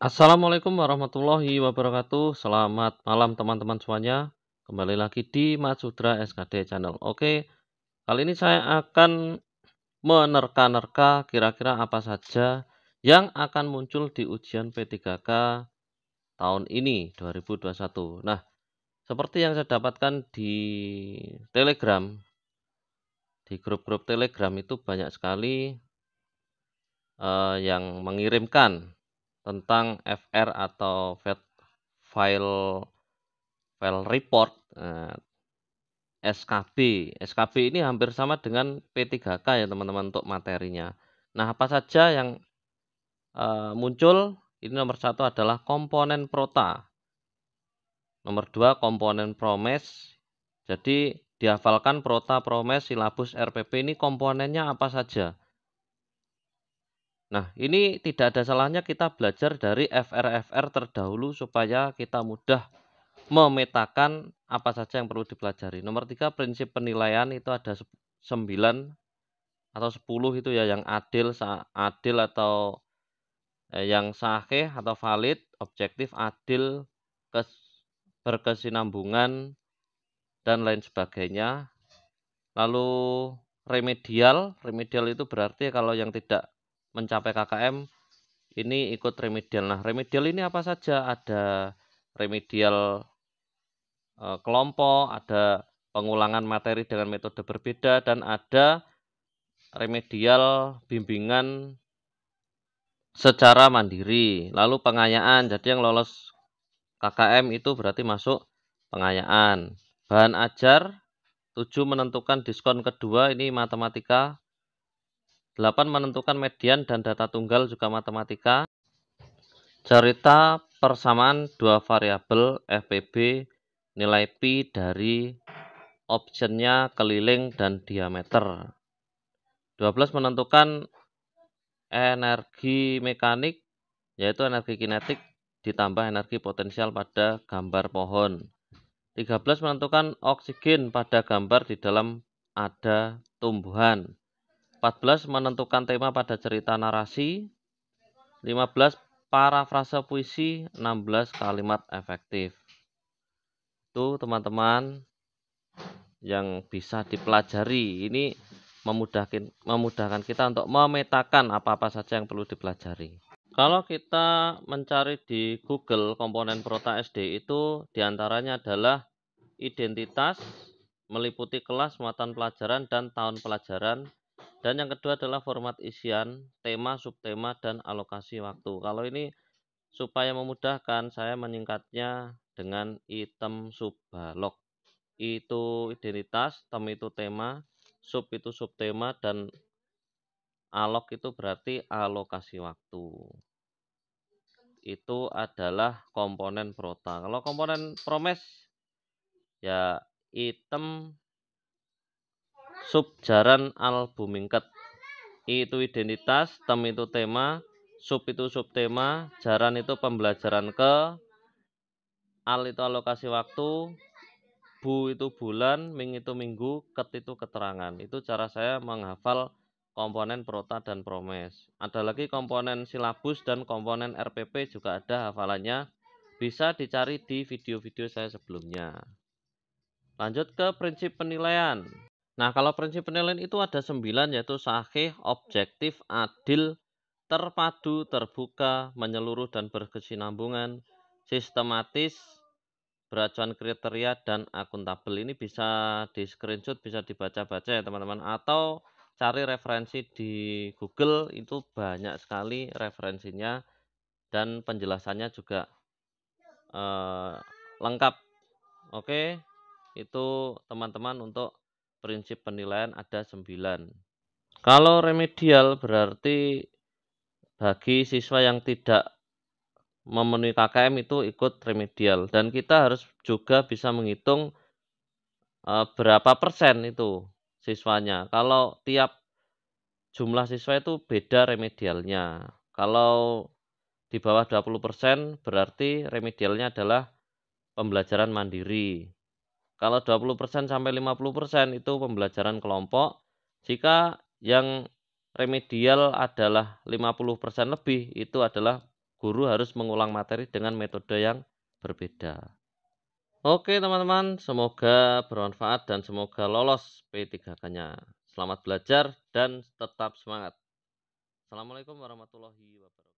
Assalamualaikum warahmatullahi wabarakatuh Selamat malam teman-teman semuanya Kembali lagi di Masudra SKD Channel Oke, kali ini saya akan menerka-nerka kira-kira apa saja yang akan muncul di ujian P3K tahun ini 2021 Nah, seperti yang saya dapatkan di Telegram di grup-grup Telegram itu banyak sekali uh, yang mengirimkan tentang FR atau file file report eh, SKB. SKB ini hampir sama dengan P3K ya teman-teman untuk materinya. Nah apa saja yang eh, muncul? Ini nomor satu adalah komponen prota. Nomor dua komponen promes. Jadi dihafalkan prota, promes, silabus, RPP ini komponennya apa saja. Nah, ini tidak ada salahnya kita belajar dari FRFR terdahulu supaya kita mudah memetakan apa saja yang perlu dipelajari. Nomor tiga, prinsip penilaian itu ada 9 atau 10 itu ya yang adil, adil atau eh, yang sahih atau valid, objektif, adil, kes, berkesinambungan, dan lain sebagainya. Lalu remedial, remedial itu berarti kalau yang tidak mencapai KKM ini ikut remedial. Nah, remedial ini apa saja? Ada remedial e, kelompok, ada pengulangan materi dengan metode berbeda dan ada remedial bimbingan secara mandiri. Lalu pengayaan. Jadi yang lolos KKM itu berarti masuk pengayaan. Bahan ajar tujuh menentukan diskon kedua ini matematika 8. Menentukan median dan data tunggal juga matematika. Cerita persamaan dua variabel FPB nilai pi dari optionnya keliling dan diameter. 12. Menentukan energi mekanik yaitu energi kinetik ditambah energi potensial pada gambar pohon. 13. Menentukan oksigen pada gambar di dalam ada tumbuhan. 14 menentukan tema pada cerita narasi 15 parafrase puisi 16 kalimat efektif itu teman-teman yang bisa dipelajari ini memudahkan memudahkan kita untuk memetakan apa-apa saja yang perlu dipelajari kalau kita mencari di Google komponen Prota SD itu diantaranya adalah identitas meliputi kelas muatan pelajaran dan tahun pelajaran dan yang kedua adalah format isian, tema, subtema, dan alokasi waktu. Kalau ini supaya memudahkan, saya meningkatnya dengan item subbalok. Itu identitas, tem itu tema, sub itu subtema, dan alok itu berarti alokasi waktu. Itu adalah komponen prota. Kalau komponen promes, ya item Sub subjaran albumingket I itu identitas tem itu tema sub itu sub tema jaran itu pembelajaran ke al itu alokasi waktu bu itu bulan ming itu minggu ket itu keterangan itu cara saya menghafal komponen prota dan promes ada lagi komponen silabus dan komponen RPP juga ada hafalannya bisa dicari di video-video saya sebelumnya Lanjut ke prinsip penilaian. Nah, kalau prinsip penilaian itu ada sembilan, yaitu sahih, objektif, adil, terpadu, terbuka, menyeluruh, dan berkesinambungan, sistematis, beracuan kriteria, dan akuntabel. Ini bisa di screenshot, bisa dibaca-baca ya teman-teman. Atau cari referensi di Google, itu banyak sekali referensinya dan penjelasannya juga eh, lengkap. Oke, itu teman-teman untuk prinsip penilaian ada 9. Kalau remedial berarti bagi siswa yang tidak memenuhi KKM itu ikut remedial dan kita harus juga bisa menghitung e, berapa persen itu siswanya. Kalau tiap jumlah siswa itu beda remedialnya. Kalau di bawah 20% persen berarti remedialnya adalah pembelajaran mandiri. Kalau 20% sampai 50% itu pembelajaran kelompok. Jika yang remedial adalah 50% lebih itu adalah guru harus mengulang materi dengan metode yang berbeda. Oke teman-teman, semoga bermanfaat dan semoga lolos P3K-nya. Selamat belajar dan tetap semangat. Assalamualaikum warahmatullahi wabarakatuh.